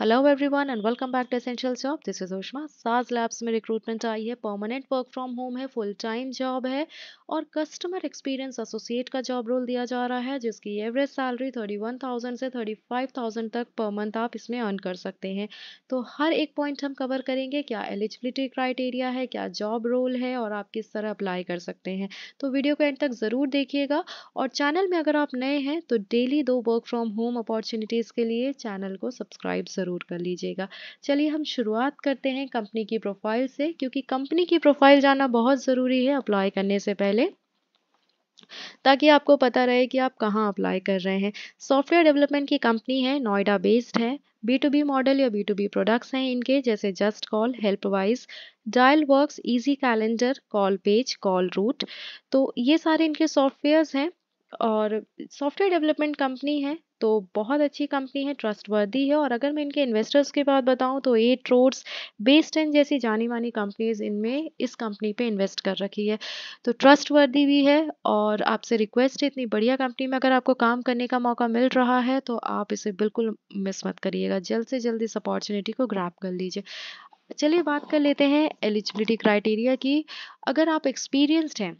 hello everyone and welcome back to essential job this is उषमा साज labs में recruitment आई है परमानेंट वर्क फ्रॉम होम है फुल टाइम जॉब है और कस्टमर एक्सपीरियंस एसोसिएट का जॉब रोल दिया जा रहा है जिसकी average salary thirty one thousand से थर्टी फाइव थाउजेंड तक पर मंथ आप इसमें अर्न कर सकते हैं तो हर एक पॉइंट हम कवर करेंगे क्या एलिजिबिलिटी क्राइटेरिया है क्या जॉब रोल है और आप किस तरह अप्लाई कर सकते हैं तो वीडियो को एंड तक ज़रूर देखिएगा और चैनल में अगर आप नए हैं तो डेली दो वर्क फ्रॉम होम अपॉर्चुनिटीज़ के लिए चैनल को सब्सक्राइब ज़रूर कर लीजिएगा चलिए हम शुरुआत करते हैं कंपनी की प्रोफाइल से क्योंकि कंपनी की प्रोफाइल जाना बहुत ज़रूरी है अप्लाई करने से पहले ताकि आपको पता रहे कि आप कहाँ अप्लाई कर रहे हैं सॉफ्टवेयर डेवलपमेंट की कंपनी है नोएडा बेस्ड है बी टू बी मॉडल या बी टू बी प्रोडक्ट्स हैं इनके जैसे just call help wise dial works easy calendar call page call route तो ये सारे इनके सॉफ्टवेयर्स हैं और सॉफ्टवेयर डेवलपमेंट कंपनी है तो बहुत अच्छी कंपनी है ट्रस्टवर्दी है और अगर मैं इनके इन्वेस्टर्स के बाद बताऊं तो ए ट्रोड्स बेस्टन जैसी जानी मानी कंपनीज इनमें इस कंपनी पे इन्वेस्ट कर रखी है तो ट्रस्टवर्दी भी है और आपसे रिक्वेस्ट है इतनी बढ़िया कंपनी में अगर आपको काम करने का मौका मिल रहा है तो आप इसे बिल्कुल मिस मत करिएगा जल्द से जल्द इस अपॉर्चुनिटी को ग्रैप कर लीजिए चलिए बात कर लेते हैं एलिजिबिलिटी क्राइटेरिया की अगर आप एक्सपीरियंस्ड हैं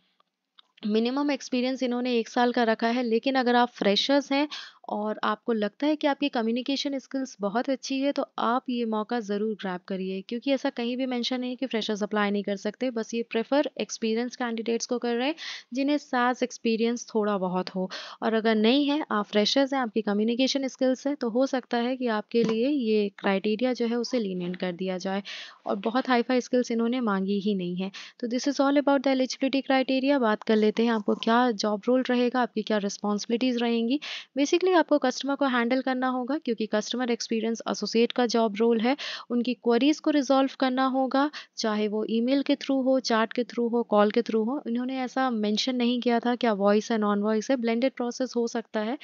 मिनिमम एक्सपीरियंस इन्होंने एक साल का रखा है लेकिन अगर आप फ्रेशर्स हैं और आपको लगता है कि आपकी कम्युनिकेशन स्किल्स बहुत अच्छी है तो आप ये मौका ज़रूर ग्रैप करिए क्योंकि ऐसा कहीं भी मेंशन नहीं है कि फ्रेशर्स अप्लाई नहीं कर सकते बस ये प्रेफर एक्सपीरियंस कैंडिडेट्स को कर रहे हैं जिन्हें सास एक्सपीरियंस थोड़ा बहुत हो और अगर नहीं है आप फ्रेशर्स हैं आपकी कम्युनिकेशन स्किल्स हैं तो हो सकता है कि आपके लिए ये क्राइटेरिया जो है उसे लीनियंट कर दिया जाए और बहुत हाई फाई स्किल्स इन्होंने मांगी ही नहीं है तो this is all about the eligibility criteria बात कर लेते हैं आपको क्या जॉब रोल रहेगा आपकी क्या रिस्पॉन्सिबिलिटीज़ रहेंगी बेसिकली आपको कस्टमर को हैंडल करना होगा क्योंकि कस्टमर एक्सपीरियंस एसोसिएट का जॉब रोल है उनकी क्वेरीज को रिजॉल्व करना होगा चाहे वो ईमेल के थ्रू हो चैट के थ्रू हो कॉल के थ्रू हो इन्होंने ऐसा मेंशन नहीं किया था क्या वॉइस है नॉन वॉइस है ब्लेंडेड प्रोसेस हो सकता है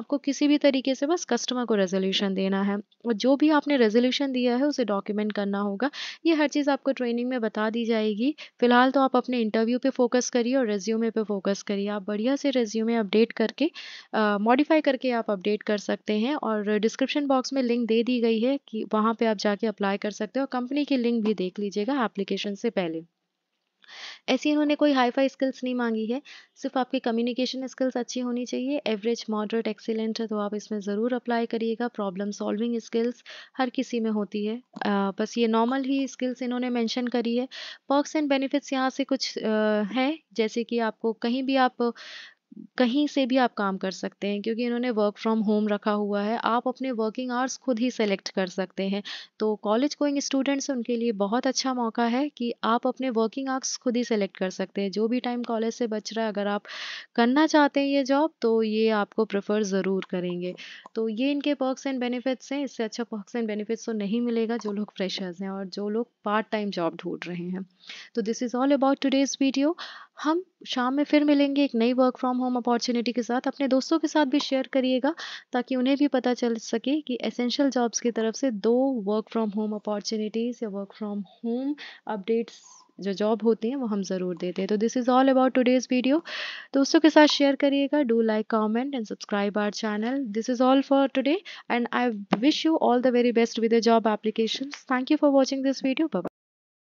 आपको किसी भी तरीके से बस कस्टमर को रेजोल्यूशन देना है और जो भी आपने रेजोल्यूशन दिया है उसे डॉक्यूमेंट करना होगा ये हर चीज़ आपको ट्रेनिंग में बता दी जाएगी फिलहाल तो आप अपने इंटरव्यू पर फोकस करिए और रेज्यूमे पर फोकस करिए आप बढ़िया से रेज्यूमे अपडेट करके मॉडिफाई करके आप अपडेट कर सकते हैं और डिस्क्रिप्शन बॉक्स में लिंक दे दी गई है कि वहाँ पे आप जाके अप्लाई कर सकते हो और कंपनी की लिंक भी देख लीजिएगा एप्लीकेशन से पहले ऐसी इन्होंने कोई हाई फाई स्किल्स नहीं मांगी है सिर्फ आपकी कम्युनिकेशन स्किल्स अच्छी होनी चाहिए एवरेज मॉडरेट एक्सीलेंट है तो आप इसमें ज़रूर अप्लाई करिएगा प्रॉब्लम सॉल्विंग स्किल्स हर किसी में होती है आ, बस ये नॉर्मल ही स्किल्स इन्होंने मेंशन करी है पर्क्स एंड बेनिफिट्स यहाँ से कुछ आ, है जैसे कि आपको कहीं भी आप कहीं से भी आप काम कर सकते हैं क्योंकि इन्होंने वर्क फ्रॉम होम रखा हुआ है आप अपने वर्किंग आवर्स खुद ही सेलेक्ट कर सकते हैं तो कॉलेज गोइंग स्टूडेंट्स उनके लिए बहुत अच्छा मौका है कि आप अपने वर्किंग आवर्स खुद ही सेलेक्ट कर सकते हैं जो भी टाइम कॉलेज से बच रहा है अगर आप करना चाहते हैं ये जॉब तो ये आपको प्रेफर ज़रूर करेंगे तो ये इनके पर्कस एंड बेनिफिट्स हैं इससे अच्छा पर्कस एंड बेनिफिट्स तो नहीं मिलेगा जो लोग फ्रेशर्स हैं और जो लोग पार्ट टाइम जॉब ढूंढ रहे हैं तो this is all about today's video हम शाम में फिर मिलेंगे एक नई वर्क फ्रॉम होम अपॉर्चुनिटी के साथ अपने दोस्तों के साथ भी शेयर करिएगा ताकि उन्हें भी पता चल सके कि एसेंशियल जॉब्स की तरफ से दो वर्क फ्रॉम होम अपॉर्चुनिटीज़ या वर्क फ्रॉम होम अपडेट्स जो जॉब होती हैं वो हम ज़रूर देते हैं तो this is all about today's video दोस्तों के साथ शेयर करिएगा do like comment and subscribe our channel this is all for today and I wish you all the very best with the job application thank you for watching this video bye